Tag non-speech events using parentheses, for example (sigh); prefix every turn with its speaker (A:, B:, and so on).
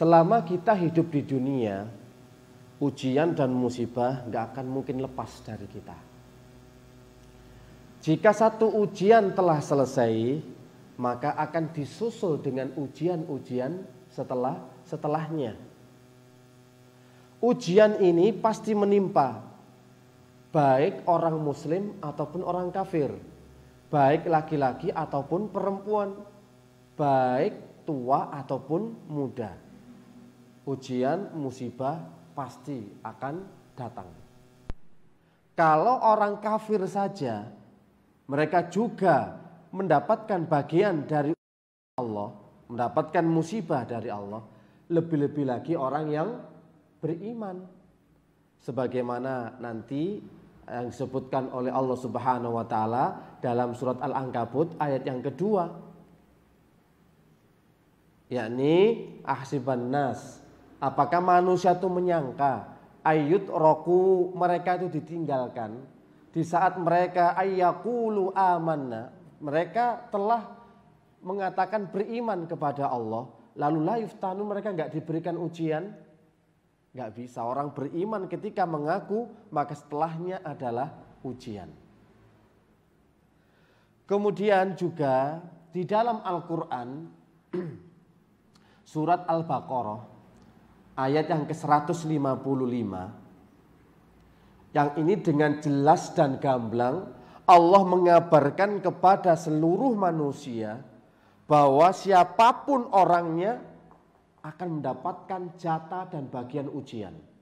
A: Selama kita hidup di dunia, ujian dan musibah nggak akan mungkin lepas dari kita. Jika satu ujian telah selesai, maka akan disusul dengan ujian-ujian setelah setelahnya. Ujian ini pasti menimpa baik orang muslim ataupun orang kafir, baik laki-laki ataupun perempuan, baik tua ataupun muda ujian, musibah pasti akan datang. Kalau orang kafir saja, mereka juga mendapatkan bagian dari Allah, mendapatkan musibah dari Allah, lebih-lebih lagi orang yang beriman. Sebagaimana nanti yang disebutkan oleh Allah Subhanahu wa taala dalam surat Al-Ankabut ayat yang kedua. Yakni ahsiban nas Apakah manusia itu menyangka ayut roku mereka itu ditinggalkan di saat mereka ayakulu amanna mereka telah mengatakan beriman kepada Allah lalu laif tanu mereka nggak diberikan ujian nggak bisa orang beriman ketika mengaku maka setelahnya adalah ujian kemudian juga di dalam Al-Qur'an (clears throat) surat Al-Baqarah ayat yang ke-155 yang ini dengan jelas dan gamblang Allah mengabarkan kepada seluruh manusia bahwa siapapun orangnya akan mendapatkan jatah dan bagian ujian.